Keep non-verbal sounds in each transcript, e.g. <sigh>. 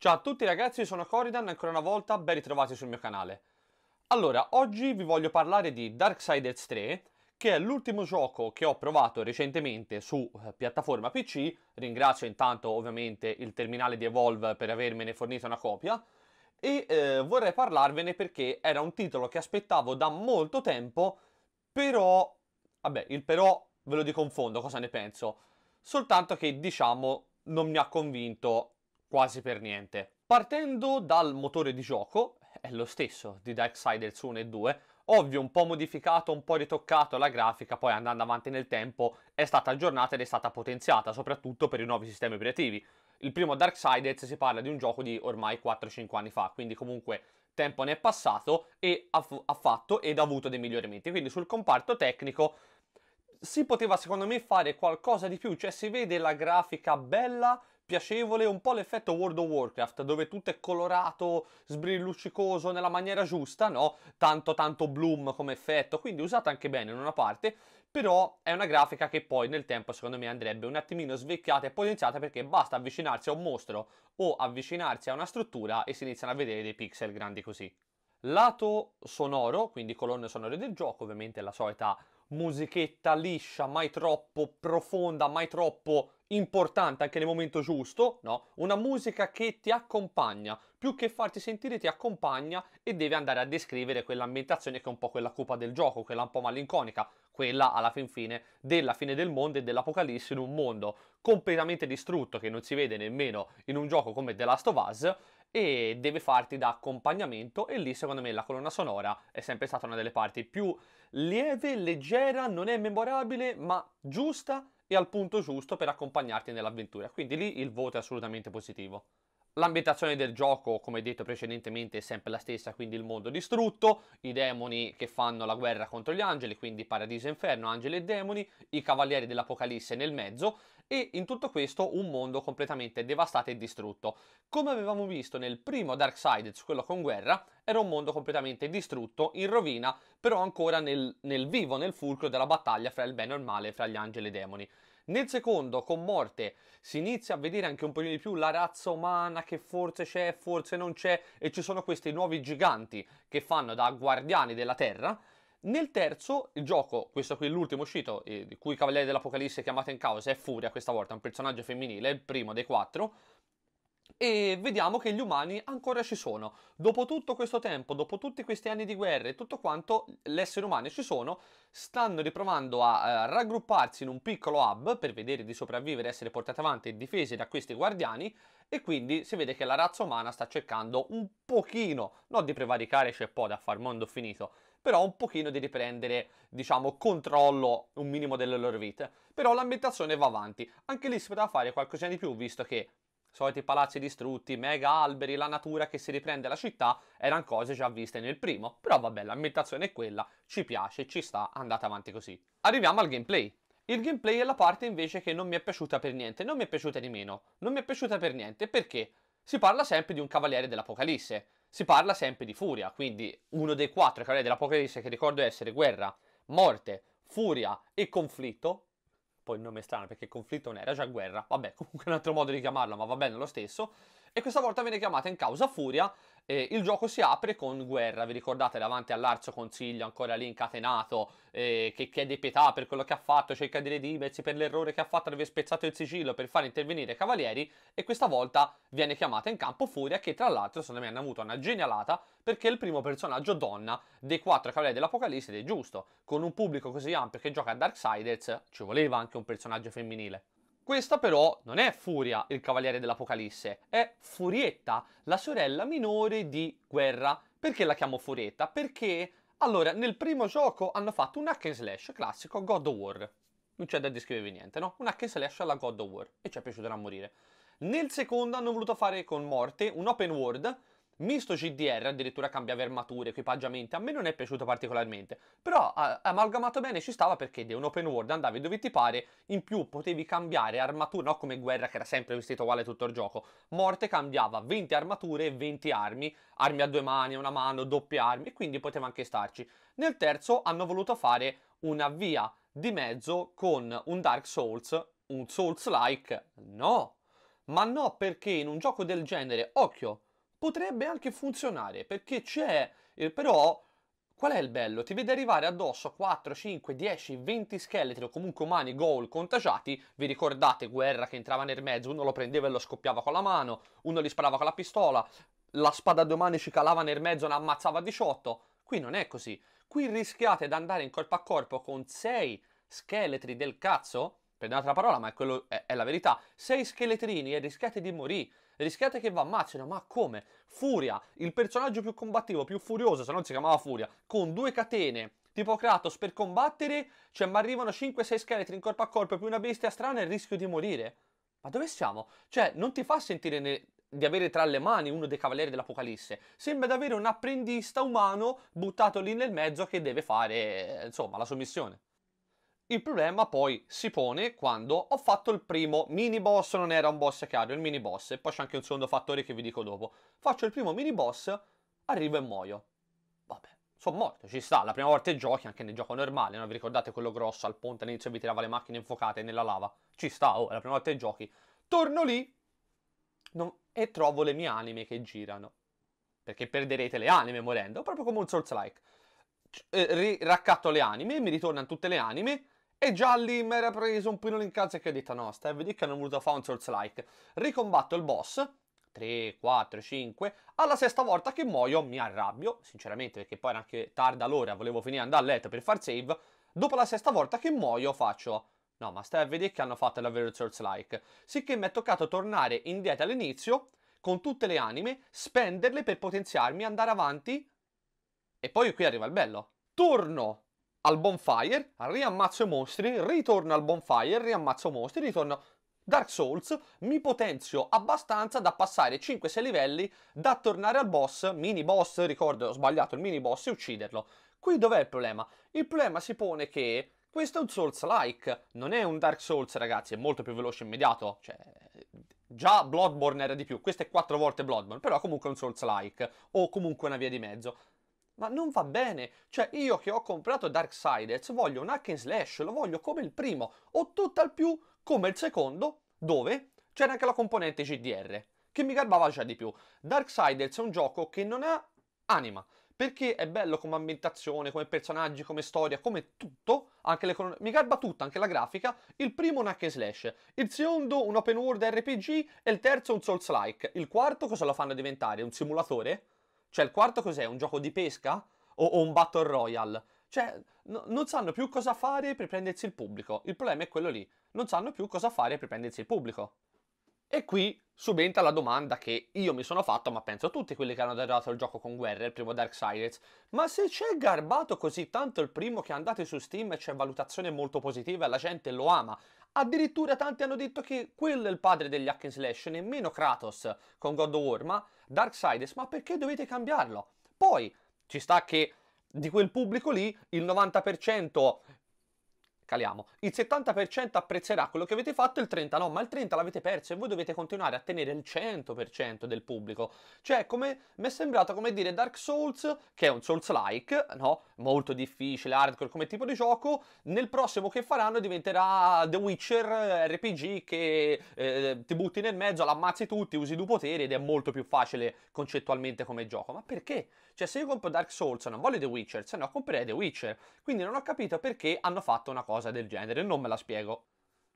Ciao a tutti ragazzi, sono Coridan, ancora una volta ben ritrovati sul mio canale. Allora, oggi vi voglio parlare di Darksiders 3, che è l'ultimo gioco che ho provato recentemente su eh, piattaforma PC, ringrazio intanto ovviamente il terminale di Evolve per avermene fornito una copia, e eh, vorrei parlarvene perché era un titolo che aspettavo da molto tempo, però... vabbè, il però ve lo dico in fondo, cosa ne penso? Soltanto che, diciamo, non mi ha convinto quasi per niente. Partendo dal motore di gioco, è lo stesso di Darksiders 1 e 2, ovvio un po' modificato, un po' ritoccato la grafica, poi andando avanti nel tempo è stata aggiornata ed è stata potenziata, soprattutto per i nuovi sistemi operativi. Il primo Darksiders si parla di un gioco di ormai 4-5 anni fa, quindi comunque tempo ne è passato e ha, ha fatto ed ha avuto dei miglioramenti, quindi sul comparto tecnico si poteva secondo me fare qualcosa di più, cioè si vede la grafica bella, piacevole, un po' l'effetto World of Warcraft, dove tutto è colorato, sbrilluccicoso nella maniera giusta, no? Tanto tanto bloom come effetto, quindi usata anche bene in una parte, però è una grafica che poi nel tempo secondo me andrebbe un attimino svecchiata e potenziata perché basta avvicinarsi a un mostro o avvicinarsi a una struttura e si iniziano a vedere dei pixel grandi così. Lato sonoro, quindi colonne sonore del gioco, ovviamente la solita musichetta liscia, mai troppo profonda, mai troppo importante anche nel momento giusto, no? Una musica che ti accompagna, più che farti sentire ti accompagna e deve andare a descrivere quell'ambientazione che è un po' quella cupa del gioco, quella un po' malinconica, quella alla fin fine della fine del mondo e dell'apocalisse in un mondo completamente distrutto che non si vede nemmeno in un gioco come The Last of Us e deve farti da accompagnamento e lì secondo me la colonna sonora è sempre stata una delle parti più lieve, leggera, non è memorabile ma giusta e al punto giusto per accompagnarti nell'avventura, quindi lì il voto è assolutamente positivo. L'ambientazione del gioco, come detto precedentemente, è sempre la stessa, quindi il mondo distrutto, i demoni che fanno la guerra contro gli angeli, quindi paradiso e inferno, angeli e demoni, i cavalieri dell'apocalisse nel mezzo e in tutto questo un mondo completamente devastato e distrutto. Come avevamo visto nel primo Darksiders, quello con guerra, era un mondo completamente distrutto, in rovina, però ancora nel, nel vivo, nel fulcro della battaglia fra il bene e il male, fra gli angeli e i demoni. Nel secondo, con Morte, si inizia a vedere anche un po' di più la razza umana che forse c'è, forse non c'è, e ci sono questi nuovi giganti che fanno da guardiani della Terra. Nel terzo, il gioco, questo qui è l'ultimo uscito, eh, di cui Cavaliere dell'Apocalisse è chiamato in causa, è Furia questa volta, un personaggio femminile, il primo dei quattro, e vediamo che gli umani ancora ci sono. Dopo tutto questo tempo, dopo tutti questi anni di guerra e tutto quanto, gli esseri umani ci sono, stanno riprovando a eh, raggrupparsi in un piccolo hub per vedere di sopravvivere, essere portati avanti e difesi da questi guardiani e quindi si vede che la razza umana sta cercando un pochino, non di prevaricare, c'è poi da far mondo finito, però un pochino di riprendere, diciamo, controllo un minimo delle loro vite. Però l'ambientazione va avanti. Anche lì si poteva fare qualcosa di più, visto che soliti palazzi distrutti, mega alberi, la natura che si riprende la città, erano cose già viste nel primo, però vabbè l'ambientazione è quella, ci piace, ci sta, andate avanti così. Arriviamo al gameplay. Il gameplay è la parte invece che non mi è piaciuta per niente, non mi è piaciuta di meno, non mi è piaciuta per niente perché si parla sempre di un cavaliere dell'Apocalisse, si parla sempre di Furia, quindi uno dei quattro cavalieri dell'Apocalisse che ricordo essere guerra, morte, furia e conflitto poi il nome strano perché conflitto non era già guerra, vabbè <laughs> comunque un altro modo di chiamarla ma va bene lo stesso, e questa volta viene chiamata in causa Furia eh, il gioco si apre con guerra, vi ricordate davanti all'Arzo Consiglio, ancora lì incatenato, eh, che chiede pietà per quello che ha fatto, cerca di redimersi per l'errore che ha fatto di aver spezzato il sigillo per far intervenire i cavalieri e questa volta viene chiamata in campo Furia che tra l'altro secondo me hanno avuto una genialata perché è il primo personaggio donna dei quattro cavalieri dell'Apocalisse ed è giusto, con un pubblico così ampio che gioca a Darksiders ci voleva anche un personaggio femminile. Questa però non è Furia, il cavaliere dell'Apocalisse, è Furietta, la sorella minore di Guerra. Perché la chiamo Furietta? Perché, allora, nel primo gioco hanno fatto un hack and slash classico God of War. Non c'è da descrivere niente, no? Un hack and slash alla God of War, e ci è piaciuto da morire. Nel secondo hanno voluto fare con Morte un open world, Misto GDR addirittura cambiava armature, equipaggiamenti, a me non è piaciuto particolarmente, però a, amalgamato bene ci stava perché di un open world andavi dove ti pare, in più potevi cambiare armature, no come guerra che era sempre vestito uguale tutto il gioco, Morte cambiava 20 armature e 20 armi, armi a due mani, una mano, doppie armi, quindi poteva anche starci. Nel terzo hanno voluto fare una via di mezzo con un Dark Souls, un Souls-like, no! Ma no perché in un gioco del genere, occhio, potrebbe anche funzionare perché c'è, eh, però qual è il bello? Ti vede arrivare addosso 4, 5, 10, 20 scheletri o comunque umani goal contagiati, vi ricordate guerra che entrava nel mezzo, uno lo prendeva e lo scoppiava con la mano, uno gli sparava con la pistola, la spada a due mani ci calava nel mezzo e ne ammazzava 18, qui non è così, qui rischiate di andare in corpo a corpo con 6 scheletri del cazzo, per un'altra parola ma è, quello, è, è la verità, 6 scheletrini e rischiate di morire, rischiate che va Macina, ma come? Furia, il personaggio più combattivo, più furioso, se non si chiamava Furia, con due catene tipo Kratos per combattere, cioè mi arrivano 5-6 scheletri in corpo a corpo più una bestia strana e rischio di morire. Ma dove siamo? Cioè, non ti fa sentire ne... di avere tra le mani uno dei cavalieri dell'Apocalisse. Sembra di avere un apprendista umano buttato lì nel mezzo che deve fare, eh, insomma, la sua missione. Il problema poi si pone quando ho fatto il primo mini boss, non era un boss caro, il mini boss, e poi c'è anche un secondo fattore che vi dico dopo. Faccio il primo mini boss, arrivo e muoio. Vabbè, sono morto, ci sta, la prima volta che giochi, anche nel gioco normale, non vi ricordate quello grosso al ponte all'inizio vi tirava le macchine infuocate nella lava? Ci sta, oh, è la prima volta che giochi. Torno lì non... e trovo le mie anime che girano. Perché perderete le anime morendo, proprio come un Souls-like. Eh, raccatto le anime, mi ritornano tutte le anime e già lì mi era preso un pino in casa e che ho detto no, stai a vedere che hanno voluto fare un source like. Ricombatto il boss, 3, 4, 5, alla sesta volta che muoio mi arrabbio, sinceramente perché poi era anche tarda l'ora, volevo finire andare a letto per far save. Dopo la sesta volta che muoio faccio no ma stai a vedere che hanno fatto davvero il source like. Sicché mi è toccato tornare indietro all'inizio con tutte le anime, spenderle per potenziarmi, andare avanti e poi qui arriva il bello. Torno al bonfire, riammazzo i mostri, ritorno al bonfire, riammazzo mostri, ritorno... Dark Souls, mi potenzio abbastanza da passare 5-6 livelli, da tornare al boss, mini boss, ricordo, ho sbagliato il mini boss e ucciderlo. Qui dov'è il problema? Il problema si pone che questo è un Souls-like, non è un Dark Souls, ragazzi, è molto più veloce e immediato. Cioè, già Bloodborne era di più, questo è 4 volte Bloodborne, però comunque è un Souls-like, o comunque una via di mezzo. Ma non va bene, cioè io che ho comprato Darksiders voglio un hack and slash, lo voglio come il primo, o tutt'al più come il secondo, dove c'era anche la componente GDR, che mi garbava già di più. Darksiders è un gioco che non ha anima, perché è bello come ambientazione, come personaggi, come storia, come tutto, anche le colonne, mi garba tutta, anche la grafica, il primo un hack and slash, il secondo un open world RPG e il terzo un souls-like, il quarto cosa lo fanno diventare? Un simulatore? Cioè, il quarto cos'è? Un gioco di pesca? O, o un Battle Royale? Cioè, no, non sanno più cosa fare per prendersi il pubblico. Il problema è quello lì. Non sanno più cosa fare per prendersi il pubblico. E qui subentra la domanda che io mi sono fatto, ma penso tutti quelli che hanno adorato il gioco con guerra, il primo Dark Sirens. ma se c'è garbato così tanto il primo che andate su Steam e c'è valutazione molto positiva e la gente lo ama, addirittura tanti hanno detto che quello è il padre degli hack and slash, nemmeno Kratos con God of War, ma Darksiders, ma perché dovete cambiarlo? Poi ci sta che di quel pubblico lì il 90% caliamo. Il 70% apprezzerà quello che avete fatto, il 30% no, ma il 30% l'avete perso e voi dovete continuare a tenere il 100% del pubblico. Cioè, come mi è sembrato come dire Dark Souls, che è un Souls-like, no? Molto difficile, hardcore come tipo di gioco, nel prossimo che faranno diventerà The Witcher RPG che eh, ti butti nel mezzo, l'ammazzi tutti, usi due poteri ed è molto più facile concettualmente come gioco. Ma perché? Cioè, se io compro Dark Souls non voglio The Witcher, se no comprerei The Witcher. Quindi non ho capito perché hanno fatto una cosa cosa del genere, non me la spiego.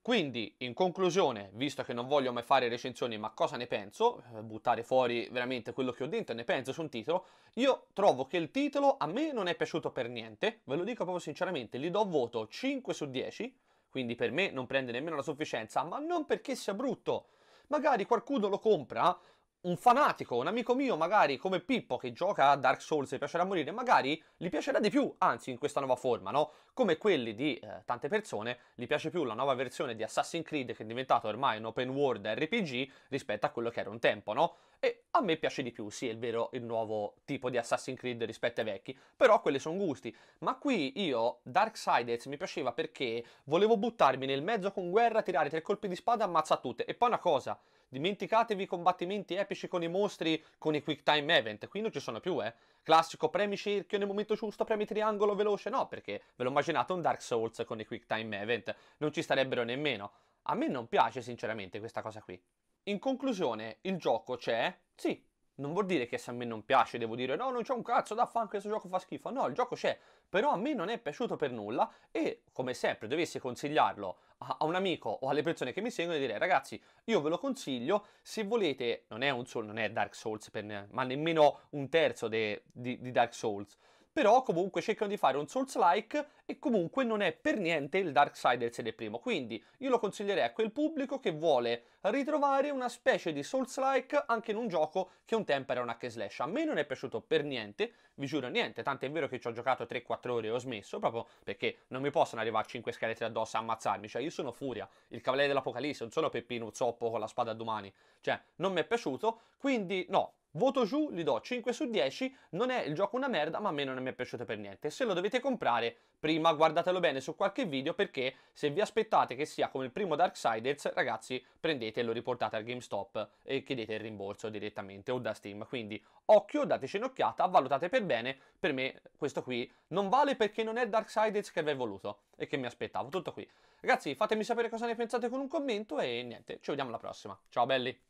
Quindi, in conclusione, visto che non voglio mai fare recensioni, ma cosa ne penso, eh, buttare fuori veramente quello che ho dentro e ne penso su un titolo, io trovo che il titolo a me non è piaciuto per niente, ve lo dico proprio sinceramente, gli do voto 5 su 10, quindi per me non prende nemmeno la sufficienza, ma non perché sia brutto. Magari qualcuno lo compra, un fanatico, un amico mio, magari come Pippo che gioca a Dark Souls e piacerà morire, magari gli piacerà di più, anzi in questa nuova forma, no? Come quelli di eh, tante persone, gli piace più la nuova versione di Assassin's Creed che è diventata ormai un open world RPG rispetto a quello che era un tempo, no? E a me piace di più, sì, è vero, il nuovo tipo di Assassin's Creed rispetto ai vecchi, però quelli sono gusti. Ma qui io, Darksiders, mi piaceva perché volevo buttarmi nel mezzo con guerra, tirare tre colpi di spada, ammazza tutte. E poi una cosa, Dimenticatevi i combattimenti epici con i mostri con i quick time event, qui non ci sono più, eh. Classico premi cerchio nel momento giusto, premi triangolo veloce, no, perché ve lo immaginate un Dark Souls con i quick time event, non ci starebbero nemmeno. A me non piace sinceramente questa cosa qui. In conclusione, il gioco c'è? Sì, non vuol dire che se a me non piace devo dire no, non c'è un cazzo da fan, questo gioco fa schifo. No, il gioco c'è, però a me non è piaciuto per nulla e come sempre dovessi consigliarlo a un amico o alle persone che mi seguono e direi ragazzi io ve lo consiglio se volete, non è, un, non è Dark Souls, per, ma nemmeno un terzo de, di, di Dark Souls, però comunque cercano di fare un Souls-like e comunque non è per niente il Darksiders del primo, quindi io lo consiglierei a quel pubblico che vuole ritrovare una specie di Souls-like anche in un gioco che un tempo era un hack slash. A me non è piaciuto per niente, vi giuro niente, tanto è vero che ci ho giocato 3-4 ore e ho smesso, proprio perché non mi possono arrivare 5 scheletri addosso a ammazzarmi, cioè io sono Furia, il Cavaliere dell'Apocalisse, non sono Peppino Zoppo con la spada a domani, cioè non mi è piaciuto, quindi no, Voto giù, gli do 5 su 10, non è il gioco una merda, ma a me non mi è piaciuto per niente. Se lo dovete comprare, prima guardatelo bene su qualche video, perché se vi aspettate che sia come il primo Darksiders, ragazzi, prendete e lo riportate al GameStop e chiedete il rimborso direttamente o da Steam. Quindi occhio, dateci un'occhiata, valutate per bene, per me questo qui non vale perché non è il Darksiders che avrei voluto e che mi aspettavo, tutto qui. Ragazzi, fatemi sapere cosa ne pensate con un commento e niente, ci vediamo alla prossima. Ciao belli!